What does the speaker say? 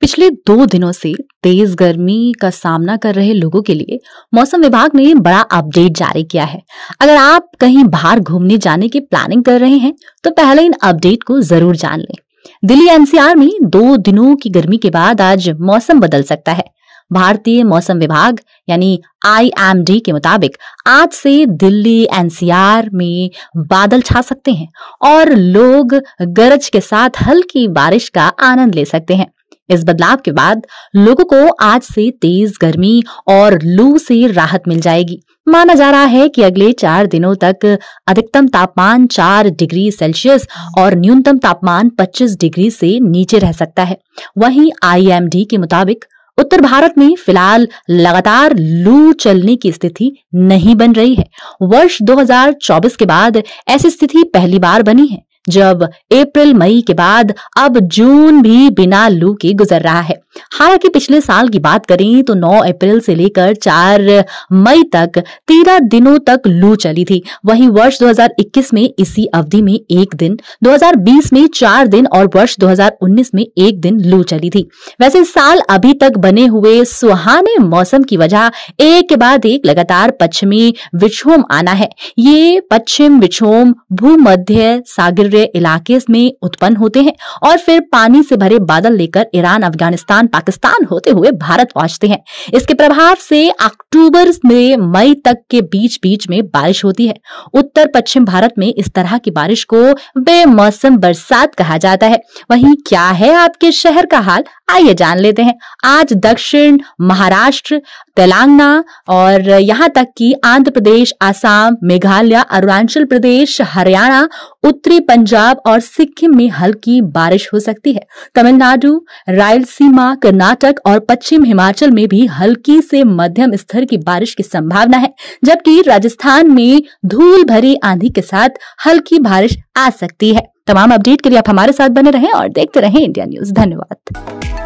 पिछले दो दिनों से तेज गर्मी का सामना कर रहे लोगों के लिए मौसम विभाग ने बड़ा अपडेट जारी किया है अगर आप कहीं बाहर घूमने जाने की प्लानिंग कर रहे हैं तो पहले इन अपडेट को जरूर जान लें दिल्ली एनसीआर में दो दिनों की गर्मी के बाद आज मौसम बदल सकता है भारतीय मौसम विभाग यानी आईएमडी के मुताबिक आज से दिल्ली एनसीआर में बादल छा सकते हैं और लोग गरज के साथ हल्की बारिश का आनंद ले सकते हैं इस बदलाव के बाद लोगों को आज से तेज गर्मी और लू से राहत मिल जाएगी माना जा रहा है कि अगले चार दिनों तक अधिकतम तापमान चार डिग्री सेल्सियस और न्यूनतम तापमान 25 डिग्री से नीचे रह सकता है वहीं आईएमडी के मुताबिक उत्तर भारत में फिलहाल लगातार लू चलने की स्थिति नहीं बन रही है वर्ष 2024 के बाद ऐसी स्थिति पहली बार बनी है जब अप्रैल मई के बाद अब जून भी बिना लू के गुजर रहा है हालांकि पिछले साल की बात करें तो 9 अप्रैल से लेकर 4 मई तक 13 दिनों तक लू चली थी वहीं वर्ष 2021 में इसी अवधि में एक दिन 2020 में चार दिन और वर्ष 2019 में एक दिन लू चली थी वैसे साल अभी तक बने हुए सुहाने मौसम की वजह एक के बाद एक लगातार पश्चिमी विक्षोभ आना है ये पश्चिम विक्षोभ भूमध्य सागरीय इलाके में उत्पन्न होते हैं और फिर पानी से भरे बादल लेकर ईरान अफगानिस्तान पाकिस्तान पाकिस्तान होते हुए भारत पहुंचते हैं इसके प्रभाव से अक्टूबर में मई तक के बीच बीच में बारिश होती है उत्तर पश्चिम भारत में इस तरह की बारिश को बेमौसम बरसात कहा जाता है वही क्या है आपके शहर का हाल आइए जान लेते हैं आज दक्षिण महाराष्ट्र तेलंगाना और यहाँ तक कि आंध्र प्रदेश आसाम मेघालय अरुणाचल प्रदेश हरियाणा उत्तरी पंजाब और सिक्किम में हल्की बारिश हो सकती है तमिलनाडु रायलसीमा कर्नाटक और पश्चिम हिमाचल में भी हल्की से मध्यम स्तर की बारिश की संभावना है जबकि राजस्थान में धूल भरी आंधी के साथ हल्की बारिश आ सकती है तमाम अपडेट के लिए आप हमारे साथ बने रहें और देखते रहें इंडिया न्यूज धन्यवाद